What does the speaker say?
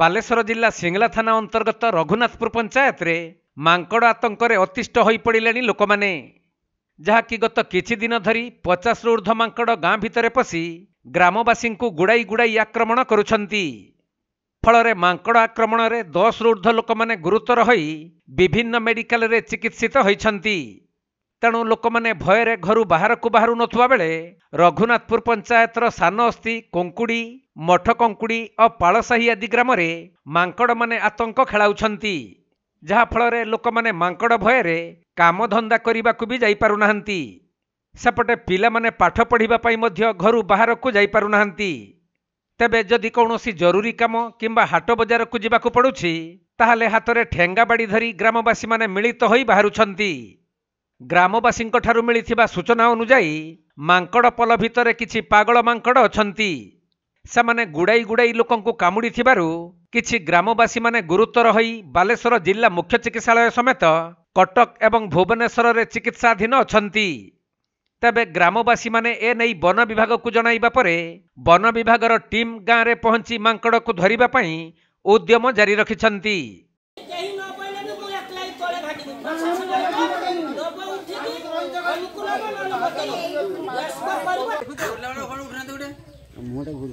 ବାଲେଶ୍ୱର ଜିଲ୍ଲା ସିଙ୍ଗଲା ଥାନା ଅନ୍ତର୍ଗତ ରଘୁନାଥପୁର ପଞ୍ଚାୟତରେ ମାଙ୍କଡ଼ ଆତଙ୍କରେ ଅତିଷ୍ଠ ହୋଇପଡ଼ିଲେଣି ଲୋକମାନେ ଯାହାକି ଗତ କିଛି ଦିନ ଧରି ପଚାଶରୁ ଉର୍ଦ୍ଧ୍ୱ ମାଙ୍କଡ଼ ଗାଁ ଭିତରେ ପଶି ଗ୍ରାମବାସୀଙ୍କୁ ଗୁଡ଼ାଇ ଗୁଡ଼ାଇ ଆକ୍ରମଣ କରୁଛନ୍ତି ଫଳରେ ମାଙ୍କଡ଼ ଆକ୍ରମଣରେ ଦଶରୁ ଉର୍ଦ୍ଧ୍ୱ ଲୋକମାନେ ଗୁରୁତର ହୋଇ ବିଭିନ୍ନ ମେଡିକାଲରେ ଚିକିତ୍ସିତ ହୋଇଛନ୍ତି ତେଣୁ ଲୋକମାନେ ଭୟରେ ଘରୁ ବାହାରକୁ ବାହାରୁ ନଥିବା ବେଳେ ରଘୁନାଥପୁର ପଞ୍ଚାୟତର ସାନ ଅସ୍ତି କୋଙ୍କୁଡ଼ି ମଠକଙ୍କୁଡ଼ି ଓ ପାଳସାହି ଆଦି ଗ୍ରାମରେ ମାଙ୍କଡ଼ମାନେ ଆତଙ୍କ ଖେଳାଉଛନ୍ତି ଯାହାଫଳରେ ଲୋକମାନେ ମାଙ୍କଡ଼ ଭୟରେ କାମଧନ୍ଦା କରିବାକୁ ବି ଯାଇପାରୁନାହାନ୍ତି ସେପଟେ ପିଲାମାନେ ପାଠ ପଢ଼ିବା ପାଇଁ ମଧ୍ୟ ଘରୁ ବାହାରକୁ ଯାଇପାରୁନାହାନ୍ତି ତେବେ ଯଦି କୌଣସି ଜରୁରୀ କାମ କିମ୍ବା ହାଟ ବଜାରକୁ ଯିବାକୁ ପଡ଼ୁଛି ତାହେଲେ ହାତରେ ଠେଙ୍ଗାବାଡ଼ି ଧରି ଗ୍ରାମବାସୀମାନେ ମିଳିତ ହୋଇ ବାହାରୁଛନ୍ତି ଗ୍ରାମବାସୀଙ୍କଠାରୁ ମିଳିଥିବା ସୂଚନା ଅନୁଯାୟୀ ମାଙ୍କଡ଼ ପୋଲ ଭିତରେ କିଛି ପାଗଳ ମାଙ୍କଡ଼ ଅଛନ୍ତି ସେମାନେ ଗୁଡ଼ାଇ ଗୁଡ଼ାଇ ଲୋକଙ୍କୁ କାମୁଡ଼ିଥିବାରୁ କିଛି ଗ୍ରାମବାସୀମାନେ ଗୁରୁତର ହୋଇ ବାଲେଶ୍ୱର ଜିଲ୍ଲା ମୁଖ୍ୟ ଚିକିତ୍ସାଳୟ ସମେତ କଟକ ଏବଂ ଭୁବନେଶ୍ୱରରେ ଚିକିତ୍ସାଧୀନ ଅଛନ୍ତି ତେବେ ଗ୍ରାମବାସୀମାନେ ଏ ନେଇ ବନ ବିଭାଗକୁ ଜଣାଇବା ପରେ ବନ ବିଭାଗର ଟିମ୍ ଗାଁରେ ପହଞ୍ଚି ମାଙ୍କଡ଼କୁ ଧରିବା ପାଇଁ ଉଦ୍ୟମ ଜାରି ରଖିଛନ୍ତି ମୁହଁଟା ଘୁରୁ